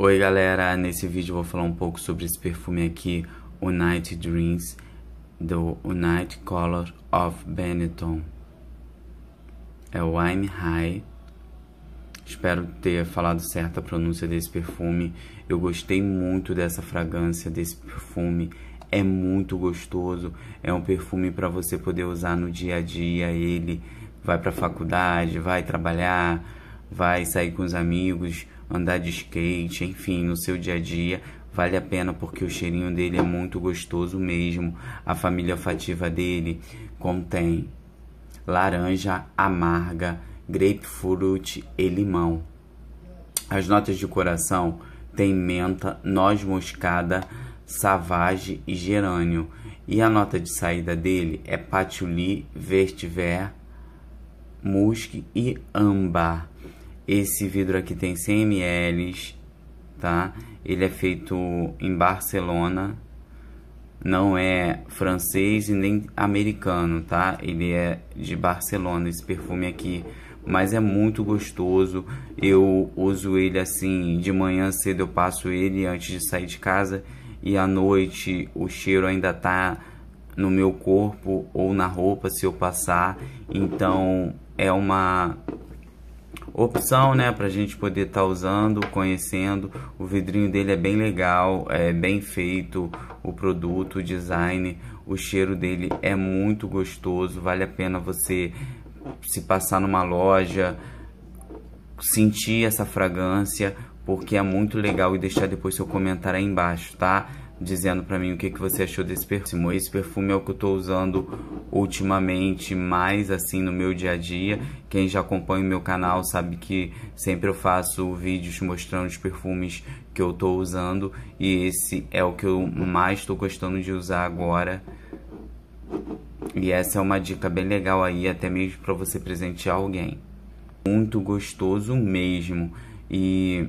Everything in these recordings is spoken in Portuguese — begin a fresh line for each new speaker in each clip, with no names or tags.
Oi galera, nesse vídeo eu vou falar um pouco sobre esse perfume aqui, o Night Dreams, do Night Color of Benetton. É o I'm High. Espero ter falado certa a pronúncia desse perfume. Eu gostei muito dessa fragrância, desse perfume. É muito gostoso. É um perfume para você poder usar no dia a dia. Ele vai para faculdade, vai trabalhar, vai sair com os amigos, andar de skate, enfim, no seu dia a dia, vale a pena porque o cheirinho dele é muito gostoso mesmo. A família olfativa dele contém laranja, amarga, grapefruit e limão. As notas de coração têm menta, noz moscada, savage e gerânio. E a nota de saída dele é patchouli, vertiver, musk e âmbar. Esse vidro aqui tem 100 ml, tá? Ele é feito em Barcelona, não é francês e nem americano, tá? Ele é de Barcelona, esse perfume aqui. Mas é muito gostoso. Eu uso ele assim, de manhã cedo eu passo ele antes de sair de casa. E à noite o cheiro ainda tá no meu corpo ou na roupa se eu passar. Então é uma opção, né, pra gente poder estar tá usando, conhecendo. O vidrinho dele é bem legal, é bem feito o produto, o design, o cheiro dele é muito gostoso, vale a pena você se passar numa loja, sentir essa fragrância, porque é muito legal e deixar depois seu comentário aí embaixo, tá? dizendo para mim o que, que você achou desse perfume. Esse perfume é o que eu tô usando ultimamente mais assim no meu dia a dia. Quem já acompanha o meu canal sabe que sempre eu faço vídeos mostrando os perfumes que eu tô usando e esse é o que eu mais tô gostando de usar agora. E essa é uma dica bem legal aí, até mesmo para você presentear alguém. Muito gostoso mesmo. E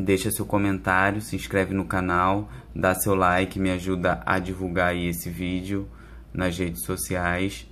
deixa seu comentário, se inscreve no canal, dá seu like, me ajuda a divulgar esse vídeo nas redes sociais.